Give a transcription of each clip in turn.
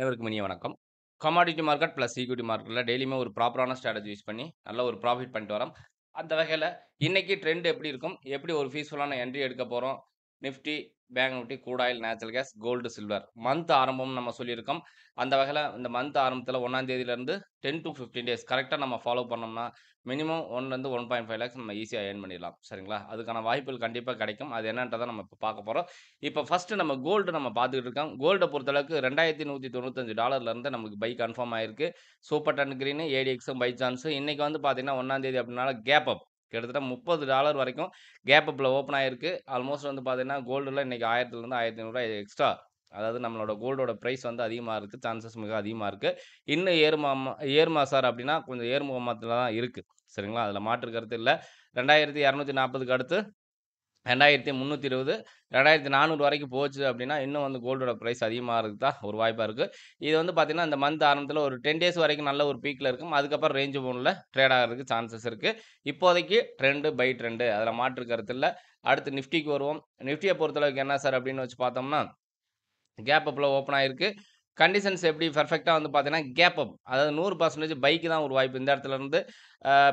அனைவருக்கும் இனிய வணக்கம் கமாடிட்டி மார்க்கெட் ப்ளஸ் ஈக்விட்டி மார்க்கெட்டில் டெய்லியுமே ஒரு ப்ராப்பரான ஸ்ட்ராட்டஜி யூஸ் பண்ணி நல்ல ஒரு ப்ராஃபிட் பண்ணிட்டு வரோம் அந்த வகையில் இன்றைக்கி ட்ரெண்ட் எப்படி இருக்கும் எப்படி ஒரு பீஸ்ஃபுல்லான என்ட்ரி எடுக்க போகிறோம் நிஃப்டி கூட கூடாயில் natural gas gold silver month ஆரம்பம் நம்ம சொல்லியிருக்கோம் அந்த வகையில் இந்த மந்த் ஆரம்பத்தில் ஒன்றாம் தேதியிலேருந்து டென் டு ஃபிஃப்டீன் டேஸ் கரெக்டாக நம்ம ஃபாலோ பண்ணோம்னா மினிமம் ஒன்லேருந்து ஒன் பாயிண்ட் ஃபைவ் லேக்ஸ் நம்ம ஈஸியாக ஏர்ன் பண்ணிடலாம் சரிங்களா அதுக்கான வாய்ப்புகள் கண்டிப்பாக கிடைக்கும் அது என்னன்றதை நம்ம இப்போ பார்க்க போகிறோம் இப்போ ஃபஸ்ட்டு நம்ம கோல்டு நம்ம பார்த்துக்கிட்டு இருக்கோம் கோல்டை பொறுத்தளவுக்கு ரெண்டாயிரத்தி நூற்றி தொண்ணூத்தஞ்சு டாலர்லேருந்து நமக்கு பை கன்ஃபார்ம் ஆயிருக்கு சூப்பர் டன் கிரீனு ஏடிஎக்ஸும் பை சான்ஸும் இன்றைக்கி வந்து பார்த்திங்கன்னா ஒன்றாந்தேதி அப்படின்னால கேப் அப் கிட்டத்தட்ட முப்பது டாலர் வரைக்கும் கேப் அப்பில் ஓப்பன் ஆகிருக்கு ஆல்மோஸ்ட் வந்து பார்த்தீங்கன்னா கோல்டில் இன்றைக்கி ஆயிரத்துலேருந்து ஆயிரத்தி ஐநூறுரூவா எக்ஸ்ட்ரா அதாவது நம்மளோட கோல்டோட ப்ரைஸ் வந்து அதிகமாக இருக்குது சான்சஸ் மிக அதிகமாக இருக்குது இன்னும் ஏறுமா ஏறுமா சார் அப்படின்னா கொஞ்சம் ஏறுமுகமத்தில் தான் இருக்குது சரிங்களா அதில் மாற்று கருத்து இல்லை ரெண்டாயிரத்தி இரநூத்தி நாற்பதுக்கு அடுத்து ரெண்டாயிரத்தி முந்நூற்றி இருபது ரெண்டாயிரத்தி நானூறு வரைக்கும் போச்சு அப்படின்னா இன்னும் வந்து கோல்டோட ப்ரைஸ் அதிகமாக இருக்குது தான் ஒரு வாய்ப்பாக இருக்குது இது வந்து பார்த்திங்கன்னா இந்த மந்த் ஆரம்பத்தில் ஒரு டென் டேஸ் வரைக்கும் நல்ல ஒரு பீக்கில் இருக்கும் அதுக்கப்புறம் ரேஞ்சு போனில் ட்ரேட் ஆகிறதுக்கு சான்சஸ் இருக்குது இப்போதைக்கு ட்ரெண்டு பை ட்ரெண்டு அதில் மாற்று கருத்தில் அடுத்து நிஃப்டிக்கு வருவோம் நிஃப்டியை பொறுத்தளவுக்கு என்ன சார் அப்படின்னு வச்சு பார்த்தோம்னா கேப் அப்பில் ஓப்பன் ஆகிருக்கு கண்டிஷன்ஸ் எப்படி பர்ஃபெக்டாக வந்து பார்த்தீங்கன்னா கேப் அப் அதாவது நூறு பர்சன்டேஜ் பைக்கு தான் ஒரு வாய்ப்பு இந்த இடத்துல இருந்து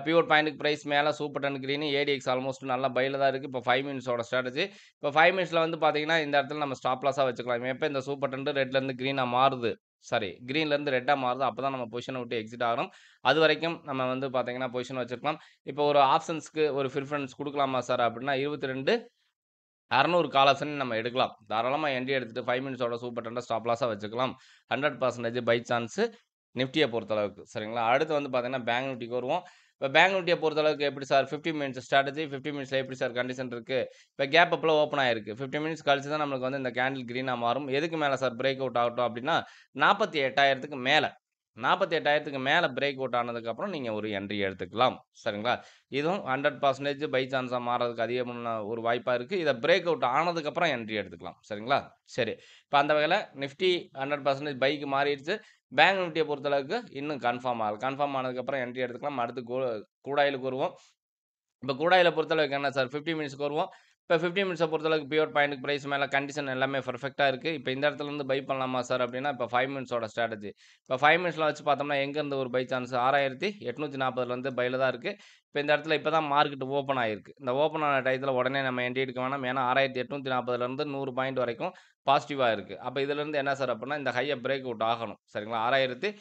பியூர் பாயிண்ட்டுக்கு ப்ரைஸ் மேலே supertrend green ADX almost நல்லா பையில் தான் இருக்குது இப்போ ஃபைவ் மினிட்ஸோட ஸ்ட்ராட்டஜி இப்போ ஃபைவ் மினிட்ஸில் வந்து பார்த்தீங்கன்னா இந்த இடத்துல நம்ம ஸ்டாப் லாஸாக வச்சுக்கலாம் எப்போ இந்த சூப்பர் டென் ரெட்லேருந்து க்ரீனாக மாறுது சாரி க்ரீன்லேருந்து ரெட்டாக மாறுது அப்போ தான் நம்ம பொசிஷனை விட்டு எக்ஸிட் ஆகிறோம் அது வரைக்கும் நம்ம வந்து பார்த்தீங்கன்னா பொசிஷன் வச்சுருக்கலாம் இப்போ ஒரு ஆப்ஷன்ஸ்க்கு ஒரு ப்ரிஃபரன்ஸ் கொடுக்கலாமா சார் அப்படின்னா இருபத்தி ரெண்டு அறநூறு காலாசன் நம்ம எடுக்கலாம் தாராளமாக என்ட்ரி எடுத்துகிட்டு ஃபைவ் மினிட்ஸோட சூப்பர் டெண்டர் ஸ்டாப் லாஸாக வச்சுக்கலாம் ஹண்ட்ரட் பர்சன்டேஜ் பை சான்ஸு நிஃப்டியை பொறுத்தளவுக்கு சரிங்களா அடுத்து வந்து பார்த்தீங்கன்னா பேங்க் நிஃப்டிக்கு வருவோம் இப்போ பேங்க் நிஃப்டியை பொறுத்தளவுக்கு எப்படி sir fifty minutes strategy fifty மினிட்ஸில் எப்படி சார் கண்டிஷன் இருக்குது இப்போ கேப் அப்பெல்லாம் ஓப்பன் ஆயிருக்கு ஃபிஃப்டி மினிட்ஸ் கழிச்சு தான் நம்மளுக்கு வந்து இந்த கேண்டில் க்ரீனாக மாறும் எதுக்கு மேலே சார் பிரேக் அவுட் ஆகட்டும் அப்படின்னா நாற்பத்தி எட்டாயிரத்துக்கு மேலே நாற்பத்தி எட்டாயிரத்துக்கு மேலே பிரேக் அவுட் ஆனதுக்கப்புறம் நீங்கள் ஒரு என்ட்ரி எடுத்துக்கலாம் சரிங்களா இதுவும் ஹண்ட்ரட் பர்சன்டேஜ் பை சான்ஸாக மாறதுக்கு அதிகமான ஒரு வாய்ப்பாக இருக்குது இதை பிரேக் அவுட் ஆனதுக்கப்புறம் என்ட்ரி எடுத்துக்கலாம் சரிங்களா சரி இப்போ அந்த வகையில் நிஃப்டி ஹண்ட்ரட் பர்சன்டேஜ் பைக்கு மாறிடுச்சு பேங்க் நிஃப்டியை பொறுத்தளவுக்கு இன்னும் கன்ஃபார்ம் ஆகல கன்ஃபார்ம் ஆனதுக்கப்புறம் என்ட்ரி எடுத்துக்கலாம் அடுத்து கூடாயிலுக்கு வருவோம் இப்போ கூடாயில் பொறுத்தளவுக்கு என்ன சார் ஃபிஃப்டி மினிட்ஸ்க்கு வருவோம் இப்போ ஃபிஃப்டின் மினிட்ஸை பொறுத்தளவுக்கு பியூர் பாயிண்ட் ப்ரைஸ் மேலே கண்டிஷன் எல்லாமே பர்ஃபெக்டாக இருக்குது இப்போ இந்த இடத்துலேருந்து பை பண்ணலாமா சார் அப்படின்னா இப்போ ஃபைவ் மினிட்ஸோட ஸ்ட்ராட்டஜி இப்போ ஃபைவ் மினிட்ஸில் வச்சு பார்த்தோம்னா எங்கேருந்து ஒரு பை சான்ஸ் ஆறாயிரத்தி எட்நூற்றி நாற்பதுலேருந்து பையில் தான் இருக்குது இப்போ இந்த இடத்துல இப்போ தான் மார்க்கெட் ஓப்பன் ஆகிருக்கு இந்த ஓப்பன் ஆன டயத்தில் உடனே நம்ம எண்டி எடுக்க வேணாம் ஏன்னா ஆறாயிரத்தி எட்நூற்றி நாற்பதுலேருந்து நூறு பாயிண்ட் வரைக்கும் பாசிட்டிவாக இருக்குது அப்போ இதுலேருந்து என்ன சார் அப்படின்னா இந்த ஹையை பிரேக் அவுட் ஆகணும் சரிங்களா ஆறாயிரத்தி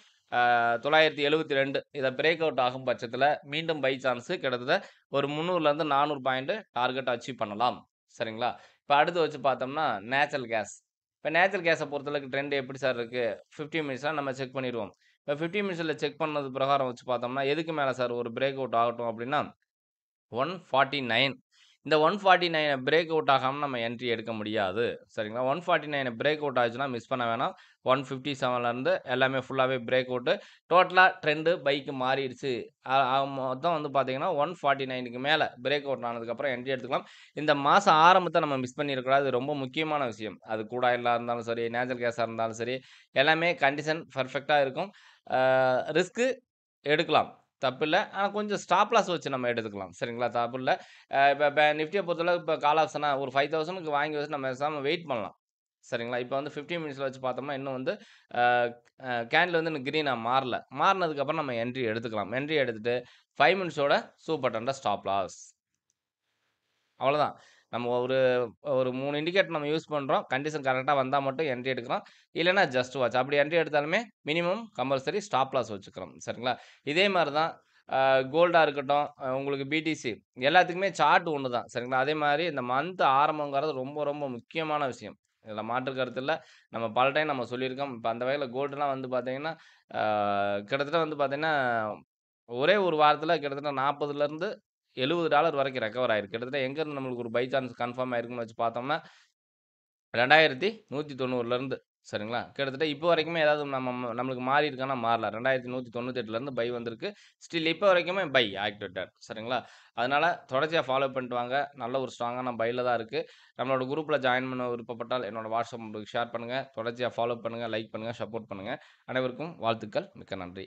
தொள்ளாயிரத்தி எழுபத்தி ரெண்டு இதை பிரேக் அவுட் ஆகும் பட்சத்தில் மீண்டும் பை சான்ஸு கிட்டத்தட்ட ஒரு முந்நூறுலேருந்து நானூறு பாயிண்ட்டு டார்கெட் அச்சீவ் பண்ணலாம் சரிங்களா இப்போ அடுத்து வச்சு பார்த்தோம்னா நேச்சுரல் கேஸ் இப்போ நேச்சுரல் கேஸை பொறுத்தளவுக்கு ட்ரெண்ட் எப்படி சார் இருக்குது ஃபிஃப்டி மினிட்ஸ்லாம் நம்ம செக் பண்ணிடுவோம் இப்போ ஃபிஃப்டி மினிட்ஸில் செக் பண்ணது பிரகாரம் வச்சு பார்த்தோம்னா எதுக்கு மேலே சார் ஒரு பிரேக் அவுட் ஆகட்டும் அப்படின்னா ஒன் ஃபார்ட்டி நைன் இந்த ஒன் ஃபார்ட்டி நைனை பிரேக் அவுட் ஆகாமல் நம்ம என்ட்ரி எடுக்க முடியாது சரிங்களா ஒன் ஃபார்ட்டி நைனை பிரேக் அவுட் ஆச்சுன்னா மிஸ் பண்ண வேணாம் ஒன் ஃபிஃப்டி செவன்லேருந்து எல்லாமே ஃபுல்லாகவே பிரேக் அவுட்டு டோட்டலாக ட்ரெண்டு பைக்கு மாறிடுச்சு மொத்தம் வந்து பார்த்தீங்கன்னா ஒன் ஃபார்ட்டி நைனுக்கு மேலே பிரேக் அவுட் ஆனதுக்கப்புறம் என்ட்ரி எடுத்துக்கலாம் இந்த மாதம் ஆரம்பத்தை நம்ம மிஸ் பண்ணியிருக்கூடாது ரொம்ப முக்கியமான விஷயம் அது கூட எல்லாம் இருந்தாலும் சரி நேச்சுரல் கேஸாக இருந்தாலும் சரி எல்லாமே கண்டிஷன் பர்ஃபெக்டாக இருக்கும் ரிஸ்க்கு எடுக்கலாம் தப்பில்லை ஆனால் கொஞ்சம் ஸ்டாப் லாஸ் வச்சு நம்ம எடுத்துக்கலாம் சரிங்களா தப்பு இப்போ இப்போ நிஃப்டியை பொறுத்தளவு இப்போ கால் ஆப்ஷனாக ஒரு ஃபைவ் தௌசண்ட்க்கு வாங்கி வச்சு நம்ம பேசாமல் வெயிட் பண்ணலாம் சரிங்களா இப்போ வந்து ஃபிஃப்டீன் மினிட்ஸில் வச்சு பார்த்தோம்னா இன்னும் வந்து கேண்டில் வந்து எனக்கு க்ரீனாக மாறல மாறினதுக்கப்புறம் நம்ம என்ட்ரி எடுத்துக்கலாம் என்ட்ரி எடுத்துகிட்டு ஃபைவ் மினிட்ஸோட சூப்பர் டண்டா ஸ்டாப் லாஸ் அவ்வளோதான் நம்ம ஒரு ஒரு மூணு இண்டிகேட்டர் நம்ம யூஸ் பண்ணுறோம் கண்டிஷன் கரெக்டாக வந்தால் மட்டும் என்ட்ரி எடுக்கிறோம் இல்லைனா ஜஸ்ட் வாட்ச் அப்படி என்ட்ரி எடுத்தாலுமே மினிமம் கம்பல்சரி ஸ்டாப் லாஸ் வச்சுக்கிறோம் சரிங்களா இதே மாதிரி தான் கோல்டாக இருக்கட்டும் உங்களுக்கு பிடிசி எல்லாத்துக்குமே சார்ட் ஒன்று தான் சரிங்களா அதே மாதிரி இந்த மந்த் ஆரம்பங்கிறது ரொம்ப ரொம்ப முக்கியமான விஷயம் இதில் மாற்று கருத்தில் நம்ம பல டைம் நம்ம சொல்லியிருக்கோம் இப்போ அந்த வகையில் கோல்டுலாம் வந்து பார்த்தீங்கன்னா கிட்டத்தட்ட வந்து பார்த்திங்கன்னா ஒரே ஒரு வாரத்தில் கிட்டத்தட்ட நாற்பதுலேருந்து எழுபது டாலர் வரைக்கும் ரெக்கவர் ஆயிருக்கு கிட்டத்தட்ட எங்கேருந்து நம்மளுக்கு ஒரு பை சான்ஸ் கன்ஃபார்ம் ஆயிருக்குன்னு வச்சு பார்த்தோம்னா ரெண்டாயிரத்தி நூற்றி தொண்ணூறுலேருந்து சரிங்களா கிட்டத்தட்ட இப்போ வரைக்குமே ஏதாவது நம்ம நம்மளுக்கு மாறி இருக்கானா மாறல ரெண்டாயிரத்தி நூற்றி தொண்ணூத்தெட்டுலேருந்து பை வந்திருக்கு ஸ்டில் இப்போ வரைக்குமே பை ஆக்டிவேட்டட் சரிங்களா அதனால் தொடர்ச்சியாக ஃபாலோ பண்ணிட்டு வாங்க நல்ல ஒரு ஸ்ட்ராங்கான பையில் தான் இருக்குது நம்மளோட குரூப்பில் ஜாயின் பண்ண விருப்பப்பட்டால் என்னோடய வாட்ஸ்அப் உங்களுக்கு ஷேர் பண்ணுங்கள் தொடர்ச்சியாக ஃபாலோ பண்ணுங்கள் லைக் பண்ணுங்கள் சப்போர்ட் பண்ணுங்கள் அனைவருக்கும் வாழ்த்துக்கள் மிக்க நன்றி